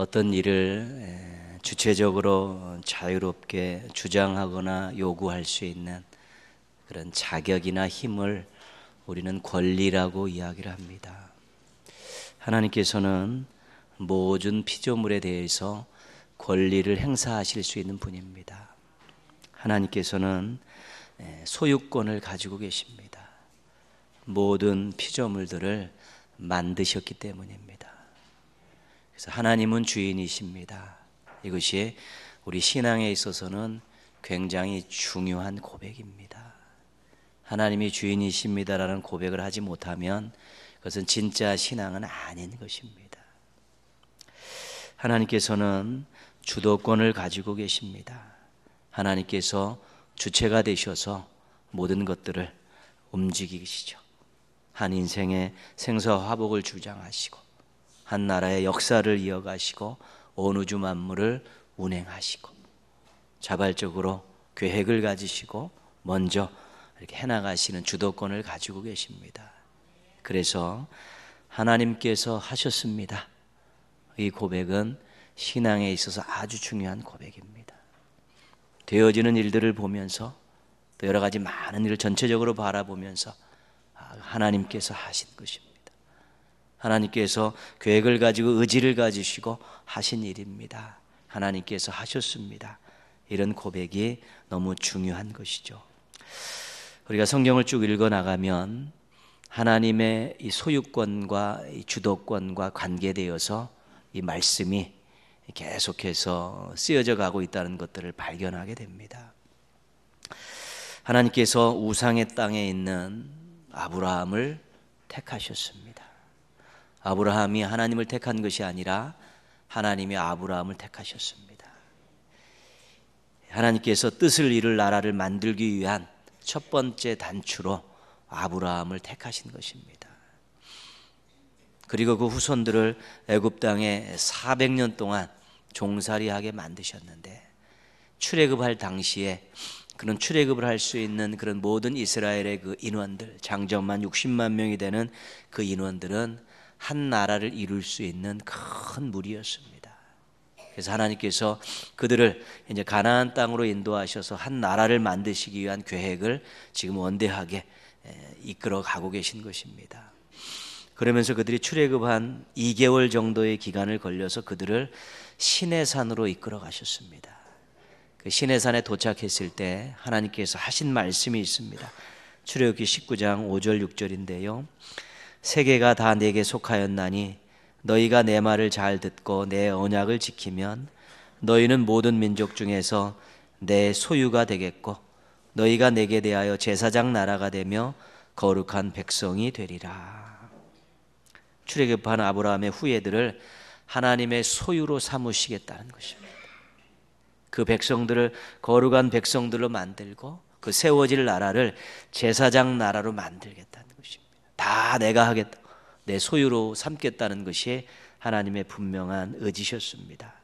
어떤 일을 주체적으로 자유롭게 주장하거나 요구할 수 있는 그런 자격이나 힘을 우리는 권리라고 이야기를 합니다. 하나님께서는 모든 피조물에 대해서 권리를 행사하실 수 있는 분입니다. 하나님께서는 소유권을 가지고 계십니다. 모든 피조물들을 만드셨기 때문입니다. 그래서 하나님은 주인이십니다. 이것이 우리 신앙에 있어서는 굉장히 중요한 고백입니다. 하나님이 주인이십니다라는 고백을 하지 못하면 그것은 진짜 신앙은 아닌 것입니다. 하나님께서는 주도권을 가지고 계십니다. 하나님께서 주체가 되셔서 모든 것들을 움직이시죠. 한 인생의 생사화복을 주장하시고 한 나라의 역사를 이어가시고 온 우주 만물을 운행하시고 자발적으로 계획을 가지시고 먼저 이렇게 해나가시는 주도권을 가지고 계십니다. 그래서 하나님께서 하셨습니다. 이 고백은 신앙에 있어서 아주 중요한 고백입니다. 되어지는 일들을 보면서 또 여러 가지 많은 일을 전체적으로 바라보면서 아, 하나님께서 하신 것입니다. 하나님께서 계획을 가지고 의지를 가지시고 하신 일입니다. 하나님께서 하셨습니다. 이런 고백이 너무 중요한 것이죠. 우리가 성경을 쭉 읽어 나가면 하나님의 이 소유권과 이 주도권과 관계되어서 이 말씀이 계속해서 쓰여져 가고 있다는 것들을 발견하게 됩니다. 하나님께서 우상의 땅에 있는 아브라함을 택하셨습니다. 아브라함이 하나님을 택한 것이 아니라 하나님이 아브라함을 택하셨습니다. 하나님께서 뜻을 이룰 나라를 만들기 위한 첫 번째 단추로 아브라함을 택하신 것입니다. 그리고 그 후손들을 애굽 땅에 400년 동안 종살이하게 만드셨는데 출애굽할 당시에 그런 출애굽을 할 수 있는 그런 모든 이스라엘의 그 인원들 장정만 60만 명이 되는 그 인원들은 한 나라를 이룰 수 있는 큰 무리였습니다. 그래서 하나님께서 그들을 이제 가나안 땅으로 인도하셔서 한 나라를 만드시기 위한 계획을 지금 원대하게 이끌어 가고 계신 것입니다. 그러면서 그들이 출애굽한 2개월 정도의 기간을 걸려서 그들을 시내산으로 이끌어 가셨습니다. 그 시내산에 도착했을 때 하나님께서 하신 말씀이 있습니다. 출애굽기 19장 5절 6절인데요. 세계가 다 내게 속하였나니 너희가 내 말을 잘 듣고 내 언약을 지키면 너희는 모든 민족 중에서 내 소유가 되겠고 너희가 내게 대하여 제사장 나라가 되며 거룩한 백성이 되리라. 출애굽한 아브라함의 후예들을 하나님의 소유로 삼으시겠다는 것입니다. 그 백성들을 거룩한 백성들로 만들고 그 세워질 나라를 제사장 나라로 만들겠다는 것입니다. 다 내가 하겠다. 내 소유로 삼겠다는 것이 하나님의 분명한 의지셨습니다.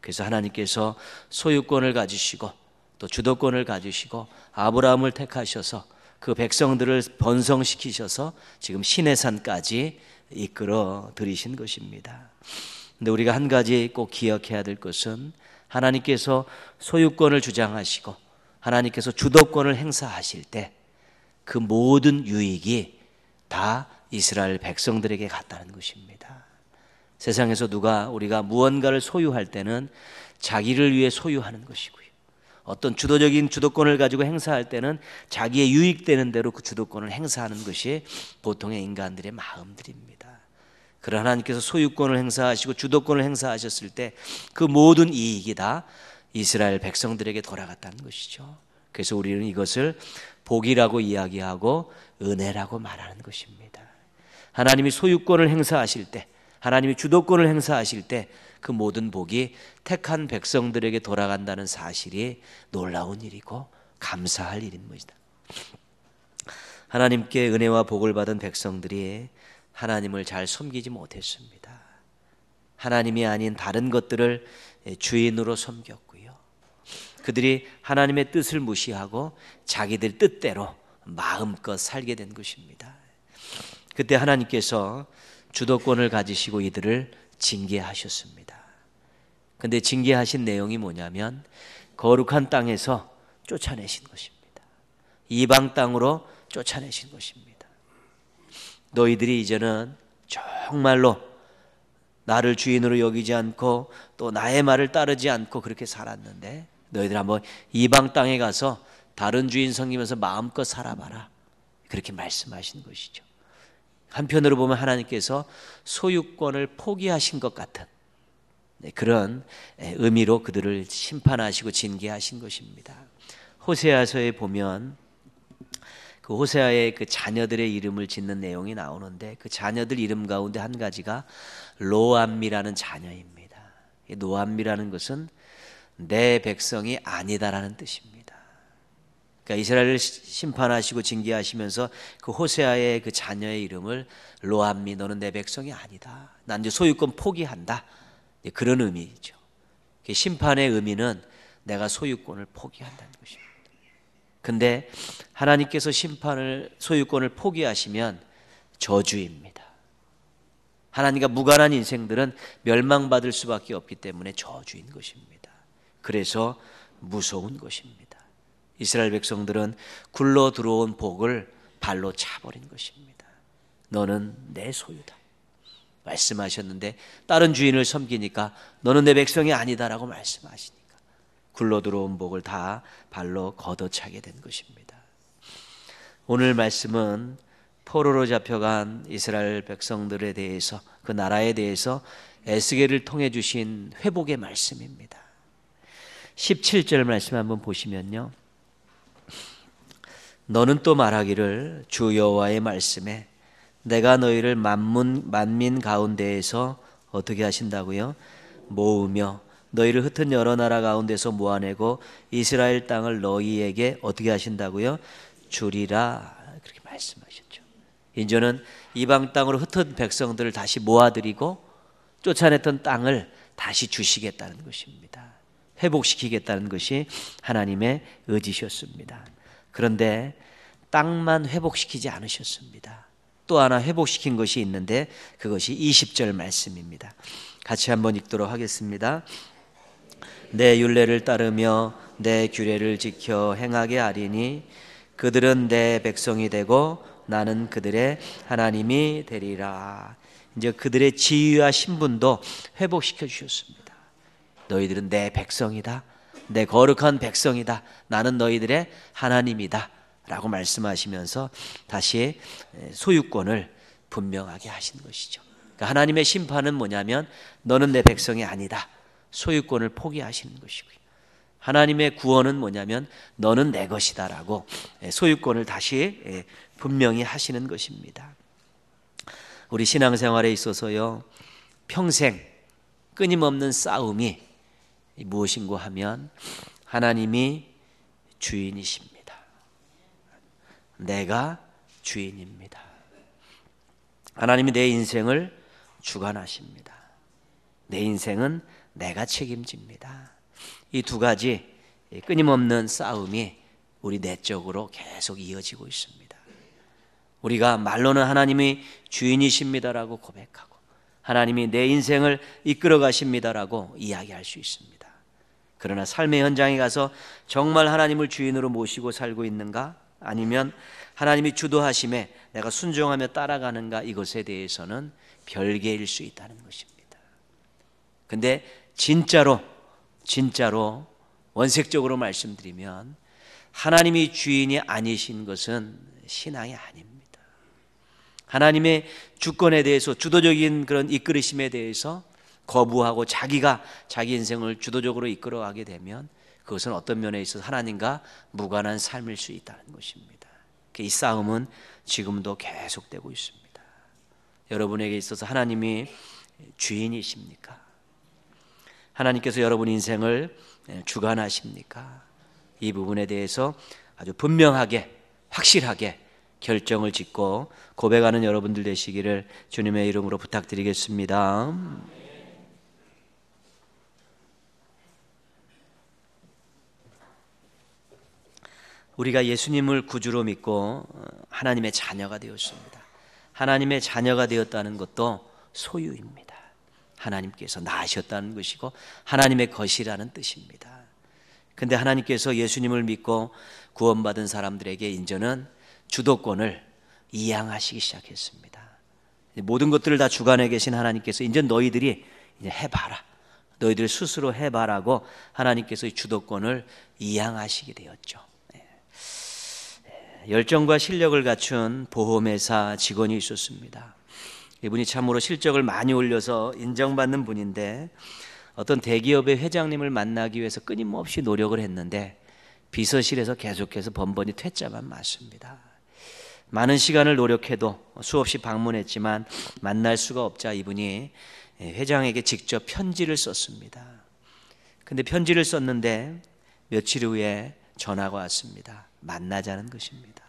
그래서 하나님께서 소유권을 가지시고 또 주도권을 가지시고 아브라함을 택하셔서 그 백성들을 번성시키셔서 지금 시내산까지 이끌어 들이신 것입니다. 근데 우리가 한 가지 꼭 기억해야 될 것은 하나님께서 소유권을 주장하시고 하나님께서 주도권을 행사하실 때 그 모든 유익이 다 이스라엘 백성들에게 갔다는 것입니다. 세상에서 누가 우리가 무언가를 소유할 때는 자기를 위해 소유하는 것이고요. 어떤 주도적인 주도권을 가지고 행사할 때는 자기의 유익되는 대로 그 주도권을 행사하는 것이 보통의 인간들의 마음들입니다. 그러나 하나님께서 소유권을 행사하시고 주도권을 행사하셨을 때 그 모든 이익이 다 이스라엘 백성들에게 돌아갔다는 것이죠. 그래서 우리는 이것을 복이라고 이야기하고 은혜라고 말하는 것입니다. 하나님이 소유권을 행사하실 때, 하나님이 주도권을 행사하실 때 그 모든 복이 택한 백성들에게 돌아간다는 사실이 놀라운 일이고 감사할 일입니다. 하나님께 은혜와 복을 받은 백성들이 하나님을 잘 섬기지 못했습니다. 하나님이 아닌 다른 것들을 주인으로 섬겼고요. 그들이 하나님의 뜻을 무시하고 자기들 뜻대로 마음껏 살게 된 것입니다. 그때 하나님께서 주도권을 가지시고 이들을 징계하셨습니다. 근데 징계하신 내용이 뭐냐면 거룩한 땅에서 쫓아내신 것입니다. 이방 땅으로 쫓아내신 것입니다. 너희들이 이제는 정말로 나를 주인으로 여기지 않고 또 나의 말을 따르지 않고 그렇게 살았는데 너희들 한번 이방 땅에 가서 다른 주인 섬기면서 마음껏 살아봐라. 그렇게 말씀하신 것이죠. 한편으로 보면 하나님께서 소유권을 포기하신 것 같은 네, 그런 의미로 그들을 심판하시고 징계하신 것입니다. 호세아서에 보면 그 호세아의 그 자녀들의 이름을 짓는 내용이 나오는데 그 자녀들 이름 가운데 한 가지가 로암미라는 자녀입니다. 노암미라는 것은 내 백성이 아니다라는 뜻입니다. 그러니까 이스라엘을 심판하시고 징계하시면서 그 호세아의 그 자녀의 이름을 로암미 너는 내 백성이 아니다. 난 이제 소유권 포기한다. 그런 의미죠. 그 심판의 의미는 내가 소유권을 포기한다는 것입니다. 근데 하나님께서 심판을 소유권을 포기하시면 저주입니다. 하나님과 무관한 인생들은 멸망받을 수밖에 없기 때문에 저주인 것입니다. 그래서 무서운 것입니다. 이스라엘 백성들은 굴러 들어온 복을 발로 차버린 것입니다. 너는 내 소유다. 말씀하셨는데 다른 주인을 섬기니까 너는 내 백성이 아니다라고 말씀하시니까 굴러 들어온 복을 다 발로 걷어차게 된 것입니다. 오늘 말씀은 포로로 잡혀간 이스라엘 백성들에 대해서 그 나라에 대해서 에스겔을 통해 주신 회복의 말씀입니다. 17절 말씀 한번 보시면요. 너는 또 말하기를 주 여호와의 말씀에 내가 너희를 만문 만민 가운데에서 어떻게 하신다고요? 모으며 너희를 흩은 여러 나라 가운데서 모아내고 이스라엘 땅을 너희에게 어떻게 하신다고요? 주리라 그렇게 말씀하셨죠. 인조는 이방 땅으로 흩은 백성들을 다시 모아들이고 쫓아냈던 땅을 다시 주시겠다는 것입니다. 회복시키겠다는 것이 하나님의 의지셨습니다. 그런데 땅만 회복시키지 않으셨습니다. 또 하나 회복시킨 것이 있는데 그것이 20절 말씀입니다. 같이 한번 읽도록 하겠습니다. 내 윤례를 따르며 내 규례를 지켜 행하게 하리니 그들은 내 백성이 되고 나는 그들의 하나님이 되리라. 이제 그들의 지위와 신분도 회복시켜 주셨습니다. 너희들은 내 백성이다. 내 거룩한 백성이다. 나는 너희들의 하나님이다. 라고 말씀하시면서 다시 소유권을 분명하게 하신 것이죠. 그러니까 하나님의 심판은 뭐냐면 너는 내 백성이 아니다. 소유권을 포기하시는 것이고요. 하나님의 구원은 뭐냐면 너는 내 것이다라고 소유권을 다시 분명히 하시는 것입니다. 우리 신앙생활에 있어서요. 평생 끊임없는 싸움이 무엇인고 하면 하나님이 주인이십니다. 내가 주인입니다. 하나님이 내 인생을 주관하십니다. 내 인생은 내가 책임집니다. 이 두 가지 끊임없는 싸움이 우리 내적으로 계속 이어지고 있습니다. 우리가 말로는 하나님이 주인이십니다라고 고백하고 하나님이 내 인생을 이끌어 가십니다라고 이야기할 수 있습니다. 그러나 삶의 현장에 가서 정말 하나님을 주인으로 모시고 살고 있는가? 아니면 하나님이 주도하심에 내가 순종하며 따라가는가? 이것에 대해서는 별개일 수 있다는 것입니다. 근데 진짜로, 진짜로 원색적으로 말씀드리면 하나님이 주인이 아니신 것은 신앙이 아닙니다. 하나님의 주권에 대해서 주도적인 그런 이끌으심에 대해서 거부하고 자기가 자기 인생을 주도적으로 이끌어가게 되면 그것은 어떤 면에 있어서 하나님과 무관한 삶일 수 있다는 것입니다. 그러니까 이 싸움은 지금도 계속되고 있습니다. 여러분에게 있어서 하나님이 주인이십니까? 하나님께서 여러분 인생을 주관하십니까? 이 부분에 대해서 아주 분명하게 확실하게 결정을 짓고 고백하는 여러분들 되시기를 주님의 이름으로 부탁드리겠습니다. 우리가 예수님을 구주로 믿고 어, 하나님의 자녀가 되었습니다. 하나님의 자녀가 되었다는 것도 소유입니다. 하나님께서 나으셨다는 것이고 하나님의 것이라는 뜻입니다. 근데 하나님께서 예수님을 믿고 구원받은 사람들에게 인제는 주도권을 이양하시기 시작했습니다. 모든 것들을 다 주관해 계신 하나님께서 인제 너희들이 이제 해봐라. 너희들 스스로 해봐라고 하나님께서 주도권을 이양하시게 되었죠. 열정과 실력을 갖춘 보험회사 직원이 있었습니다. 이분이 참으로 실적을 많이 올려서 인정받는 분인데 어떤 대기업의 회장님을 만나기 위해서 끊임없이 노력을 했는데 비서실에서 계속해서 번번이 퇴짜만 맞습니다. 많은 시간을 노력해도 수없이 방문했지만 만날 수가 없자 이분이 회장에게 직접 편지를 썼습니다. 근데 편지를 썼는데 며칠 후에 전화가 왔습니다. 만나자는 것입니다.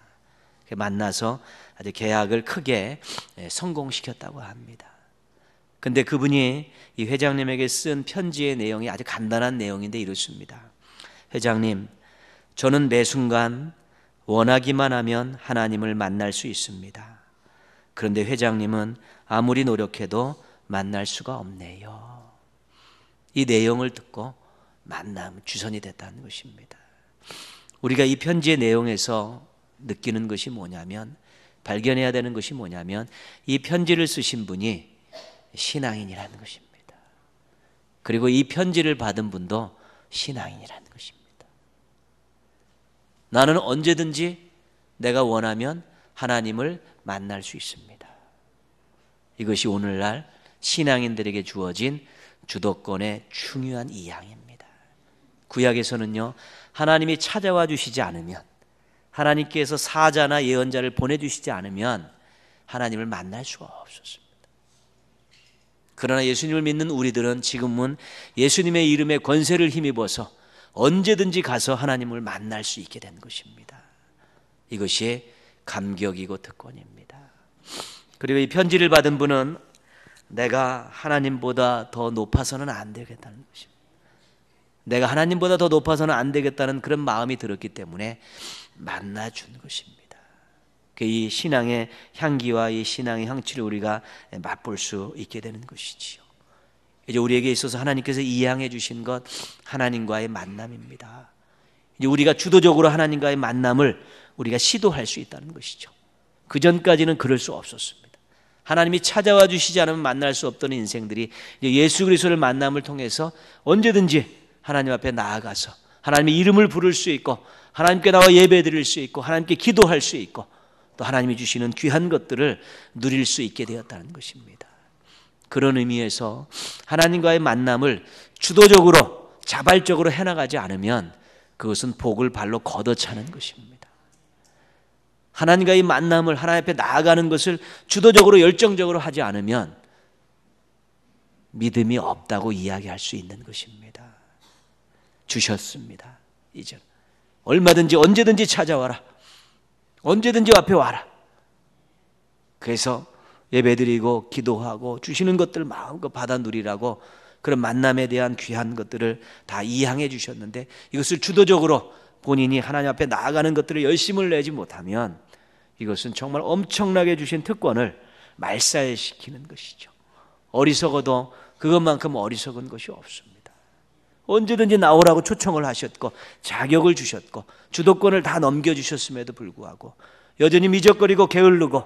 만나서 아주 계약을 크게 예, 성공시켰다고 합니다. 근데 그분이 이 회장님에게 쓴 편지의 내용이 아주 간단한 내용인데 이렇습니다. 회장님, 저는 매 순간 원하기만 하면 하나님을 만날 수 있습니다. 그런데 회장님은 아무리 노력해도 만날 수가 없네요. 이 내용을 듣고 만남 주선이 됐다는 것입니다. 우리가 이 편지의 내용에서 느끼는 것이 뭐냐면 발견해야 되는 것이 뭐냐면 이 편지를 쓰신 분이 신앙인이라는 것입니다. 그리고 이 편지를 받은 분도 신앙인이라는 것입니다. 나는 언제든지 내가 원하면 하나님을 만날 수 있습니다. 이것이 오늘날 신앙인들에게 주어진 주도권의 중요한 이양입니다. 구약에서는요, 하나님이 찾아와 주시지 않으면 하나님께서 사자나 예언자를 보내주시지 않으면 하나님을 만날 수가 없었습니다. 그러나 예수님을 믿는 우리들은 지금은 예수님의 이름의 권세를 힘입어서 언제든지 가서 하나님을 만날 수 있게 된 것입니다. 이것이 감격이고 특권입니다. 그리고 이 편지를 받은 분은 내가 하나님보다 더 높아서는 안 되겠다는 것입니다. 내가 하나님보다 더 높아서는 안 되겠다는 그런 마음이 들었기 때문에 만나준 것입니다. 그 이 신앙의 향기와 이 신앙의 향취를 우리가 맛볼 수 있게 되는 것이지요. 이제 우리에게 있어서 하나님께서 이양해 주신 것 하나님과의 만남입니다. 이제 우리가 주도적으로 하나님과의 만남을 우리가 시도할 수 있다는 것이죠. 그 전까지는 그럴 수 없었습니다. 하나님이 찾아와 주시지 않으면 만날 수 없던 인생들이 예수 그리스도를 만남을 통해서 언제든지 하나님 앞에 나아가서 하나님의 이름을 부를 수 있고 하나님께 나와 예배 드릴 수 있고 하나님께 기도할 수 있고 또 하나님이 주시는 귀한 것들을 누릴 수 있게 되었다는 것입니다. 그런 의미에서 하나님과의 만남을 주도적으로 자발적으로 해나가지 않으면 그것은 복을 발로 걷어차는 것입니다. 하나님과의 만남을 하나님 앞에 나아가는 것을 주도적으로 열정적으로 하지 않으면 믿음이 없다고 이야기할 수 있는 것입니다. 주셨습니다. 이제 얼마든지 언제든지 찾아와라. 언제든지 앞에 와라. 그래서 예배드리고 기도하고 주시는 것들 마음껏 받아 누리라고 그런 만남에 대한 귀한 것들을 다 이양해 주셨는데 이것을 주도적으로 본인이 하나님 앞에 나아가는 것들을 열심을 내지 못하면 이것은 정말 엄청나게 주신 특권을 말살시키는 것이죠. 어리석어도 그것만큼 어리석은 것이 없습니다. 언제든지 나오라고 초청을 하셨고 자격을 주셨고 주도권을 다 넘겨주셨음에도 불구하고 여전히 미적거리고 게을르고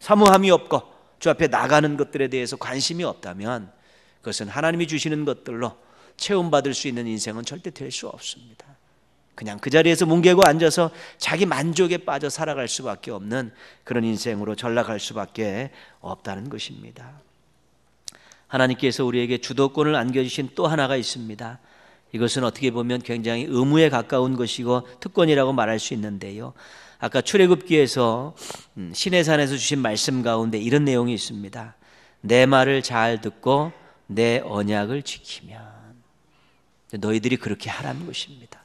사무함이 없고 주 앞에 나가는 것들에 대해서 관심이 없다면 그것은 하나님이 주시는 것들로 체험받을 수 있는 인생은 절대 될 수 없습니다. 그냥 그 자리에서 뭉개고 앉아서 자기 만족에 빠져 살아갈 수밖에 없는 그런 인생으로 전락할 수밖에 없다는 것입니다. 하나님께서 우리에게 주도권을 안겨주신 또 하나가 있습니다. 이것은 어떻게 보면 굉장히 의무에 가까운 것이고 특권이라고 말할 수 있는데요. 아까 출애굽기에서 음, 시내산에서 주신 말씀 가운데 이런 내용이 있습니다. 내 말을 잘 듣고 내 언약을 지키면 너희들이 그렇게 하라는 것입니다.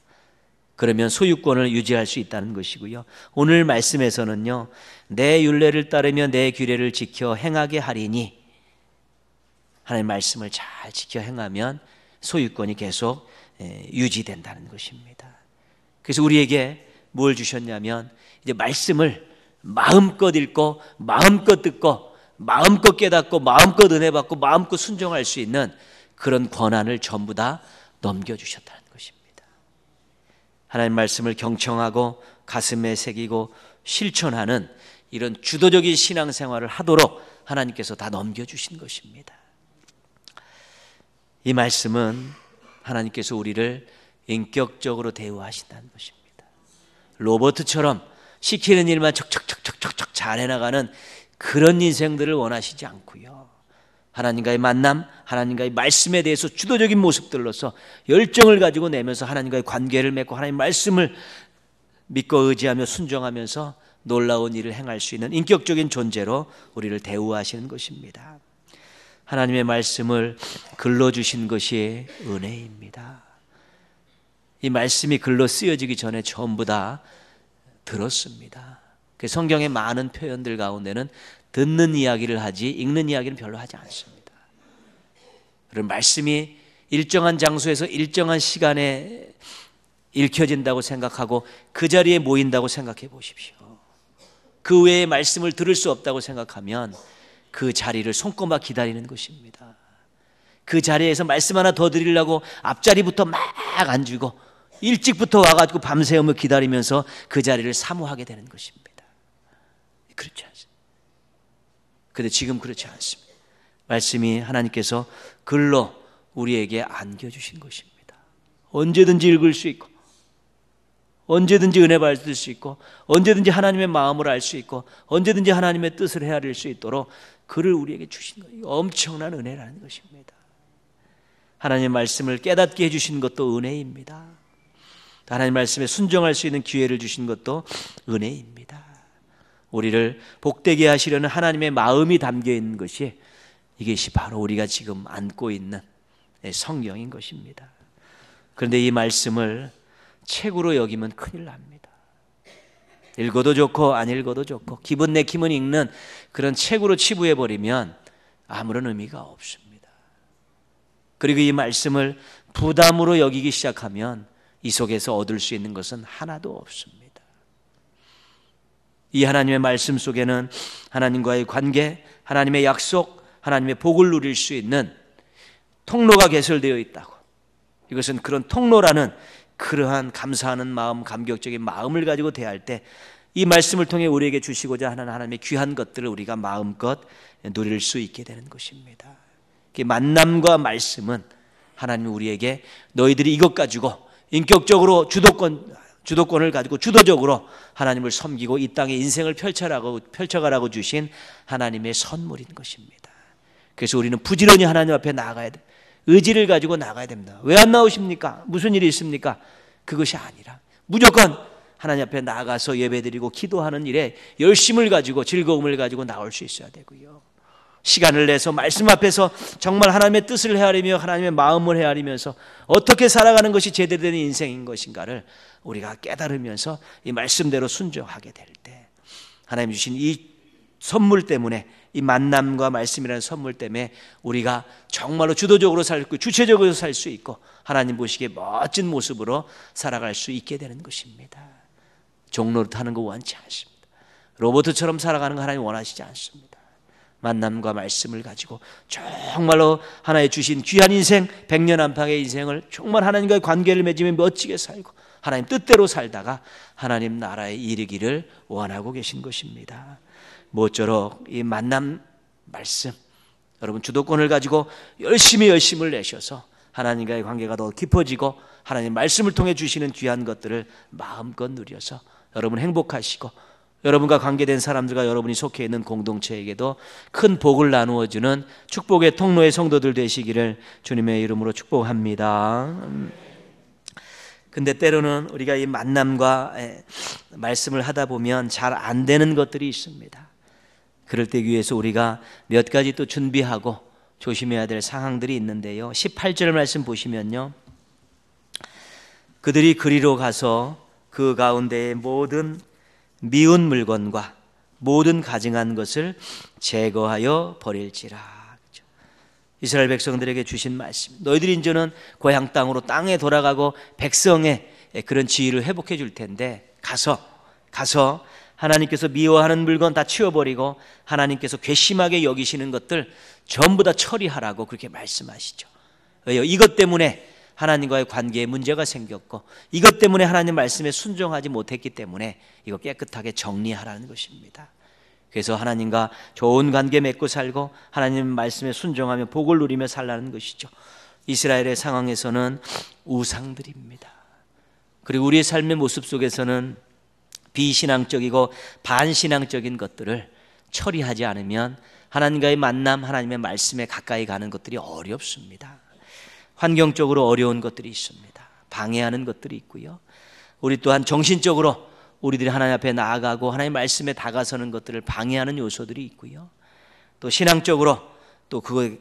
그러면 소유권을 유지할 수 있다는 것이고요. 오늘 말씀에서는요. 내 윤례를 따르며 내 규례를 지켜 행하게 하리니 하나님 말씀을 잘 지켜 행하면 소유권이 계속 예, 유지된다는 것입니다. 그래서 우리에게 뭘 주셨냐면 이제 말씀을 마음껏 읽고 마음껏 듣고 마음껏 깨닫고 마음껏 은혜 받고 마음껏 순종할 수 있는 그런 권한을 전부 다 넘겨 주셨다는 것입니다. 하나님 말씀을 경청하고 가슴에 새기고 실천하는 이런 주도적인 신앙생활을 하도록 하나님께서 다 넘겨 주신 것입니다. 이 말씀은 하나님께서 우리를 인격적으로 대우하신다는 것입니다. 로버트처럼 시키는 일만 척척척척척잘 해나가는 그런 인생들을 원하시지 않고요. 하나님과의 만남, 하나님과의 말씀에 대해서 주도적인 모습들로서 열정을 가지고 내면서 하나님과의 관계를 맺고 하나님 말씀을 믿고 의지하며 순종하면서 놀라운 일을 행할 수 있는 인격적인 존재로 우리를 대우하시는 것입니다. 하나님의 말씀을 글로 주신 것이 은혜입니다. 이 말씀이 글로 쓰여지기 전에 전부 다 들었습니다. 그 성경의 많은 표현들 가운데는 듣는 이야기를 하지 읽는 이야기는 별로 하지 않습니다. 그런 말씀이 일정한 장소에서 일정한 시간에 읽혀진다고 생각하고 그 자리에 모인다고 생각해 보십시오. 그 외에 말씀을 들을 수 없다고 생각하면 그 자리를 손꼽아 기다리는 것입니다. 그 자리에서 말씀 하나 더 드리려고 앞자리부터 막 앉고 일찍부터 와가지고 밤새우며 기다리면서 그 자리를 사모하게 되는 것입니다. 그렇지 않습니다. 근데 지금 그렇지 않습니다. 말씀이 하나님께서 글로 우리에게 안겨주신 것입니다. 언제든지 읽을 수 있고 언제든지 은혜 받을 수 있고 언제든지 하나님의 마음을 알 수 있고 언제든지 하나님의 뜻을 헤아릴 수 있도록 그를 우리에게 주신 거예요. 엄청난 은혜라는 것입니다. 하나님의 말씀을 깨닫게 해주신 것도 은혜입니다. 하나님 말씀에 순종할 수 있는 기회를 주신 것도 은혜입니다. 우리를 복되게 하시려는 하나님의 마음이 담겨 있는 것이 이것이 바로 우리가 지금 안고 있는 성령인 것입니다. 그런데 이 말씀을 책으로 여기면 큰일 납니다. 읽어도 좋고 안 읽어도 좋고 기분 내키면 읽는 그런 책으로 치부해 버리면 아무런 의미가 없습니다. 그리고 이 말씀을 부담으로 여기기 시작하면 이 속에서 얻을 수 있는 것은 하나도 없습니다. 이 하나님의 말씀 속에는 하나님과의 관계, 하나님의 약속, 하나님의 복을 누릴 수 있는 통로가 개설되어 있다고. 이것은 그런 통로라는 그러한 감사하는 마음, 감격적인 마음을 가지고 대할 때 이 말씀을 통해 우리에게 주시고자 하는 하나님의 귀한 것들을 우리가 마음껏 누릴 수 있게 되는 것입니다. 만남과 말씀은 하나님 우리에게 너희들이 이것 가지고 인격적으로 주도권 주도권을 가지고 주도적으로 하나님을 섬기고 이 땅에 인생을 펼쳐라고 펼쳐가라고 주신 하나님의 선물인 것입니다. 그래서 우리는 부지런히 하나님 앞에 나아가야 돼. 의지를 가지고 나가야 됩니다. 왜 안 나오십니까? 무슨 일이 있습니까? 그것이 아니라 무조건 하나님 앞에 나가서 예배드리고 기도하는 일에 열심을 가지고 즐거움을 가지고 나올 수 있어야 되고요. 시간을 내서 말씀 앞에서 정말 하나님의 뜻을 헤아리며 하나님의 마음을 헤아리면서 어떻게 살아가는 것이 제대로 된 인생인 것인가를 우리가 깨달으면서 이 말씀대로 순종하게 될 때 하나님 주신 이 선물 때문에 이 만남과 말씀이라는 선물 때문에 우리가 정말로 주도적으로 살고 주체적으로 살 수 있고 하나님 보시기에 멋진 모습으로 살아갈 수 있게 되는 것입니다. 종로를 타는 거 원치 않습니다. 로봇처럼 살아가는 거 하나님 원하시지 않습니다. 만남과 말씀을 가지고 정말로 하나의 주신 귀한 인생, 백년 안팎의 인생을 정말 하나님과의 관계를 맺으며 멋지게 살고 하나님 뜻대로 살다가 하나님 나라에 이르기를 원하고 계신 것입니다. 모쪼록이 만남 말씀 여러분 주도권을 가지고 열심히 열심을 내셔서 하나님과의 관계가 더 깊어지고 하나님 말씀을 통해 주시는 귀한 것들을 마음껏 누려서 여러분 행복하시고 여러분과 관계된 사람들과 여러분이 속해 있는 공동체에게도 큰 복을 나누어 주는 축복의 통로의 성도들 되시기를 주님의 이름으로 축복합니다. 근데 때로는 우리가 이 만남과 말씀을 하다 보면 잘 안 되는 것들이 있습니다. 그럴 때 위해서 우리가 몇 가지 또 준비하고 조심해야 될 상황들이 있는데요. 18절 말씀 보시면요. 그들이 그리로 가서 그 가운데의 모든 미운 물건과 모든 가증한 것을 제거하여 버릴지라. 이스라엘 백성들에게 주신 말씀. 너희들이 이제는 고향 땅으로 땅에 돌아가고 백성의 그런 지위를 회복해 줄 텐데 가서 가서 하나님께서 미워하는 물건 다 치워버리고 하나님께서 괘씸하게 여기시는 것들 전부 다 처리하라고 그렇게 말씀하시죠. 이것 때문에 하나님과의 관계에 문제가 생겼고 이것 때문에 하나님 말씀에 순종하지 못했기 때문에 이거 깨끗하게 정리하라는 것입니다. 그래서 하나님과 좋은 관계 맺고 살고 하나님 말씀에 순종하며 복을 누리며 살라는 것이죠. 이스라엘의 상황에서는 우상들입니다. 그리고 우리의 삶의 모습 속에서는 비신앙적이고 반신앙적인 것들을 처리하지 않으면 하나님과의 만남, 하나님의 말씀에 가까이 가는 것들이 어렵습니다. 환경적으로 어려운 것들이 있습니다. 방해하는 것들이 있고요. 우리 또한 정신적으로 우리들이 하나님 앞에 나아가고 하나님 말씀에 다가서는 것들을 방해하는 요소들이 있고요. 또 신앙적으로 또 그거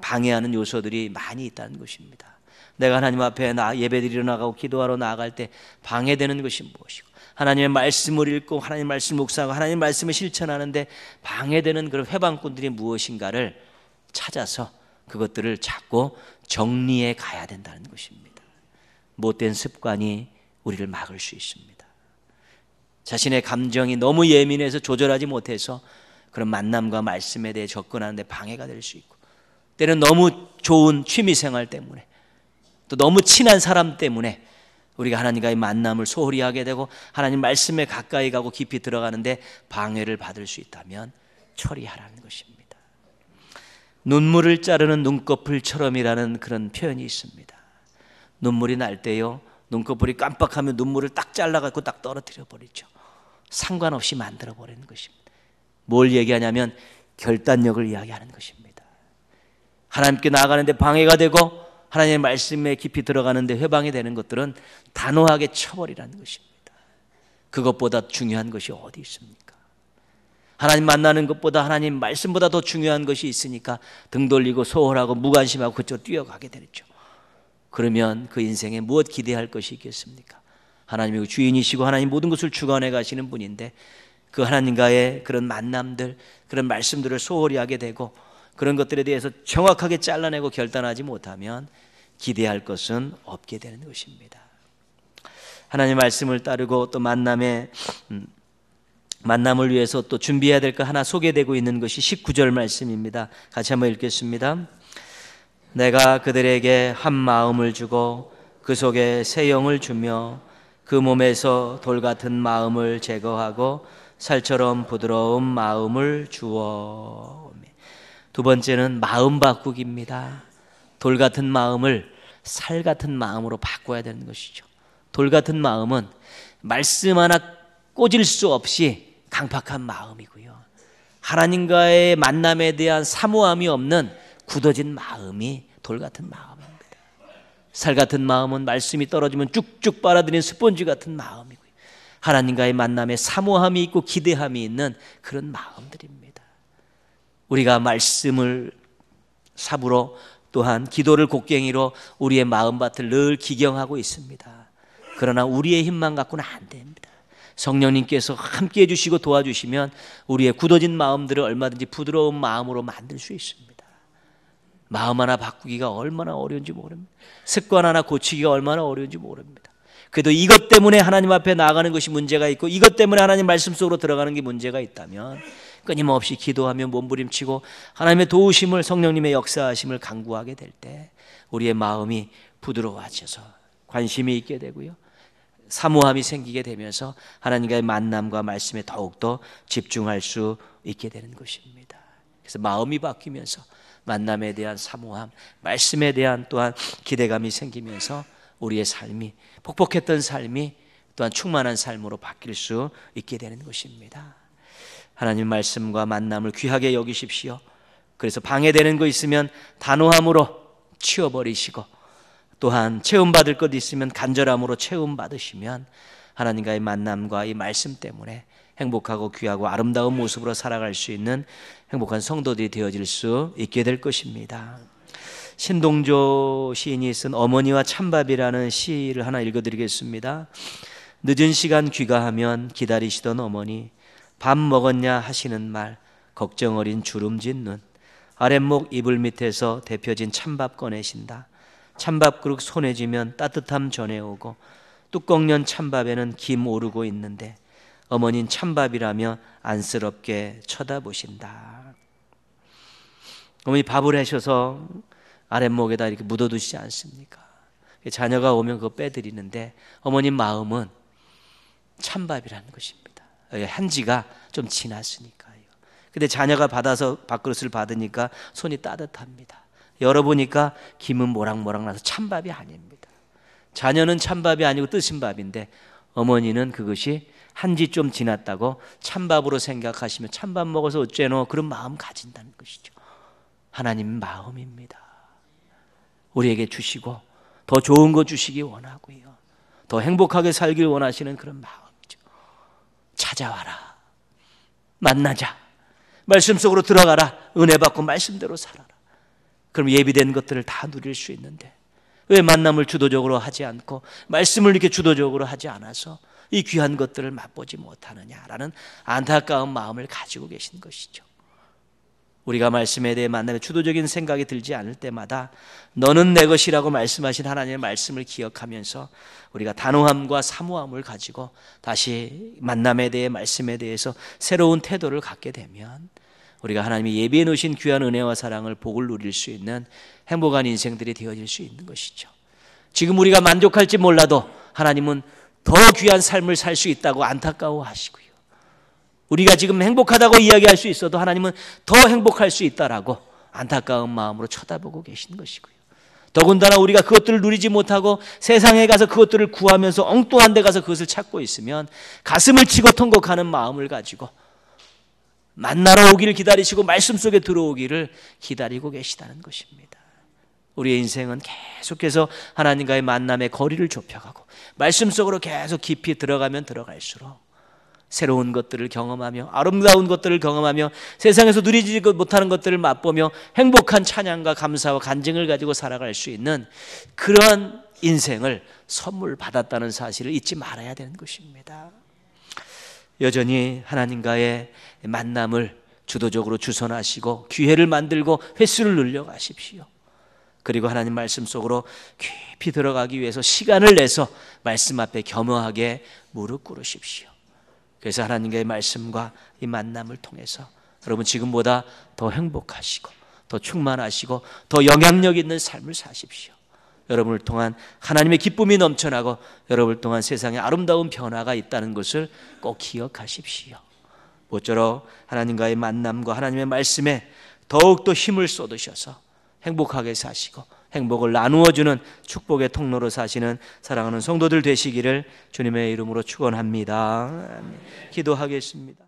방해하는 요소들이 많이 있다는 것입니다. 내가 하나님 앞에 나 예배드리러 나가고 기도하러 나아갈 때 방해되는 것이 무엇이고 하나님의 말씀을 읽고 하나님 말씀 묵상하고 하나님 말씀을 실천하는데 방해되는 그런 회방꾼들이 무엇인가를 찾아서 그것들을 찾고 정리해 가야 된다는 것입니다. 못된 습관이 우리를 막을 수 있습니다. 자신의 감정이 너무 예민해서 조절하지 못해서 그런 만남과 말씀에 대해 접근하는데 방해가 될 수 있고 때는 너무 좋은 취미 생활 때문에 또 너무 친한 사람 때문에 우리가 하나님과의 만남을 소홀히 하게 되고 하나님 말씀에 가까이 가고 깊이 들어가는데 방해를 받을 수 있다면 처리하라는 것입니다. 눈물을 자르는 눈꺼풀처럼이라는 그런 표현이 있습니다. 눈물이 날 때요. 눈꺼풀이 깜빡하면 눈물을 딱 잘라갖고 딱 떨어뜨려 버리죠. 상관없이 만들어 버리는 것입니다. 뭘 얘기하냐면 결단력을 이야기하는 것입니다. 하나님께 나아가는데 방해가 되고 하나님의 말씀에 깊이 들어가는데 회방이 되는 것들은 단호하게 처벌이라는 것입니다. 그것보다 중요한 것이 어디 있습니까? 하나님 만나는 것보다 하나님 말씀보다 더 중요한 것이 있으니까 등 돌리고 소홀하고 무관심하고 그쪽 뛰어가게 되죠. 그러면 그 인생에 무엇 기대할 것이 있겠습니까? 하나님이 주인이시고 하나님 모든 것을 주관해 가시는 분인데 그 하나님과의 그런 만남들, 그런 말씀들을 소홀히 하게 되고 그런 것들에 대해서 정확하게 잘라내고 결단하지 못하면 기대할 것은 없게 되는 것입니다. 하나님 말씀을 따르고 또 만남에 음, 만남을 위해서 또 준비해야 될 것 하나 소개되고 있는 것이 19절 말씀입니다. 같이 한번 읽겠습니다. 내가 그들에게 한 마음을 주고 그 속에 새 영을 주며 그 몸에서 돌 같은 마음을 제거하고 살처럼 부드러운 마음을 주어 두 번째는 마음 바꾸기입니다. 돌 같은 마음을 살 같은 마음으로 바꿔야 되는 것이죠. 돌 같은 마음은 말씀 하나 꽂을 수 없이 강팍한 마음이고요. 하나님과의 만남에 대한 사모함이 없는 굳어진 마음이 돌 같은 마음입니다. 살 같은 마음은 말씀이 떨어지면 쭉쭉 빨아들인 스펀지 같은 마음이고요. 하나님과의 만남에 사모함이 있고 기대함이 있는 그런 마음들입니다. 우리가 말씀을 삽으로 또한 기도를 곡괭이로 우리의 마음밭을 늘 기경하고 있습니다. 그러나 우리의 힘만 갖고는 안 됩니다. 성령님께서 함께 해주시고 도와주시면 우리의 굳어진 마음들을 얼마든지 부드러운 마음으로 만들 수 있습니다. 마음 하나 바꾸기가 얼마나 어려운지 모릅니다. 습관 하나 고치기가 얼마나 어려운지 모릅니다. 그래도 이것 때문에 하나님 앞에 나가는 것이 문제가 있고 이것 때문에 하나님 말씀 속으로 들어가는 게 문제가 있다면 끊임없이 기도하며 몸부림치고 하나님의 도우심을 성령님의 역사하심을 간구하게 될 때 우리의 마음이 부드러워져서 관심이 있게 되고요. 사모함이 생기게 되면서 하나님과의 만남과 말씀에 더욱더 집중할 수 있게 되는 것입니다. 그래서 마음이 바뀌면서 만남에 대한 사모함, 말씀에 대한 또한 기대감이 생기면서 우리의 삶이 복복했던 삶이 또한 충만한 삶으로 바뀔 수 있게 되는 것입니다. 하나님 말씀과 만남을 귀하게 여기십시오. 그래서 방해되는 거 있으면 단호함으로 치워버리시고 또한 체험받을 것 있으면 간절함으로 체험받으시면 하나님과의 만남과 이 말씀 때문에 행복하고 귀하고 아름다운 모습으로 살아갈 수 있는 행복한 성도들이 되어질 수 있게 될 것입니다. 신동조 시인이 쓴 어머니와 찬밥이라는 시를 하나 읽어드리겠습니다. 늦은 시간 귀가하면 기다리시던 어머니 밥 먹었냐 하시는 말, 걱정 어린 주름진 눈, 아랫목 이불 밑에서 데펴진 찬밥 꺼내신다. 찬밥 그릇 손에 쥐면 따뜻함 전해오고 뚜껑연 찬밥에는 김 오르고 있는데 어머닌 찬밥이라며 안쓰럽게 쳐다보신다. 어머니 밥을 하셔서 아랫목에다 이렇게 묻어두시지 않습니까? 자녀가 오면 그거 빼드리는데 어머님 마음은 찬밥이라는 것입니다. 예, 한지가 좀 지났으니까요. 근데 자녀가 받아서 밥그릇을 받으니까 손이 따뜻합니다. 열어보니까 김은 모락모락 나서 찬밥이 아닙니다. 자녀는 찬밥이 아니고 뜨신 밥인데 어머니는 그것이 한지 좀 지났다고 찬밥으로 생각하시면 찬밥 먹어서 어째노 그런 마음 가진다는 것이죠. 하나님 마음입니다. 우리에게 주시고 더 좋은 거 주시기 원하고요. 더 행복하게 살길 원하시는 그런 마음. 찾아와라. 만나자. 말씀 속으로 들어가라. 은혜 받고 말씀대로 살아라. 그럼 예비된 것들을 다 누릴 수 있는데 왜 만남을 주도적으로 하지 않고 말씀을 이렇게 주도적으로 하지 않아서 이 귀한 것들을 맛보지 못하느냐라는 안타까운 마음을 가지고 계신 것이죠. 우리가 말씀에 대해 만나면 주도적인 생각이 들지 않을 때마다 너는 내 것이라고 말씀하신 하나님의 말씀을 기억하면서 우리가 단호함과 사모함을 가지고 다시 만남에 대해 말씀에 대해서 새로운 태도를 갖게 되면 우리가 하나님이 예비해 놓으신 귀한 은혜와 사랑을 복을 누릴 수 있는 행복한 인생들이 되어질 수 있는 것이죠. 지금 우리가 만족할지 몰라도 하나님은 더 귀한 삶을 살 수 있다고 안타까워하시고요. 우리가 지금 행복하다고 이야기할 수 있어도 하나님은 더 행복할 수 있다라고 안타까운 마음으로 쳐다보고 계시는 것이고요. 더군다나 우리가 그것들을 누리지 못하고 세상에 가서 그것들을 구하면서 엉뚱한 데 가서 그것을 찾고 있으면 가슴을 치고 통곡하는 마음을 가지고 만나러 오기를 기다리시고 말씀 속에 들어오기를 기다리고 계시다는 것입니다. 우리의 인생은 계속해서 하나님과의 만남의 거리를 좁혀가고 말씀 속으로 계속 깊이 들어가면 들어갈수록 새로운 것들을 경험하며 아름다운 것들을 경험하며 세상에서 누리지 못하는 것들을 맛보며 행복한 찬양과 감사와 간증을 가지고 살아갈 수 있는 그러한 인생을 선물 받았다는 사실을 잊지 말아야 되는 것입니다. 여전히 하나님과의 만남을 주도적으로 주선하시고 기회를 만들고 횟수를 늘려가십시오. 그리고 하나님 말씀 속으로 깊이 들어가기 위해서 시간을 내서 말씀 앞에 겸허하게 무릎 꿇으십시오. 그래서 하나님과의 말씀과 이 만남을 통해서 여러분 지금보다 더 행복하시고 더 충만하시고 더 영향력 있는 삶을 사십시오. 여러분을 통한 하나님의 기쁨이 넘쳐나고 여러분을 통한 세상에 아름다운 변화가 있다는 것을 꼭 기억하십시오. 모쪼록 하나님과의 만남과 하나님의 말씀에 더욱더 힘을 쏟으셔서 행복하게 사시고 행복을 나누어주는 축복의 통로로 사시는 사랑하는 성도들 되시기를 주님의 이름으로 축원합니다. 기도하겠습니다.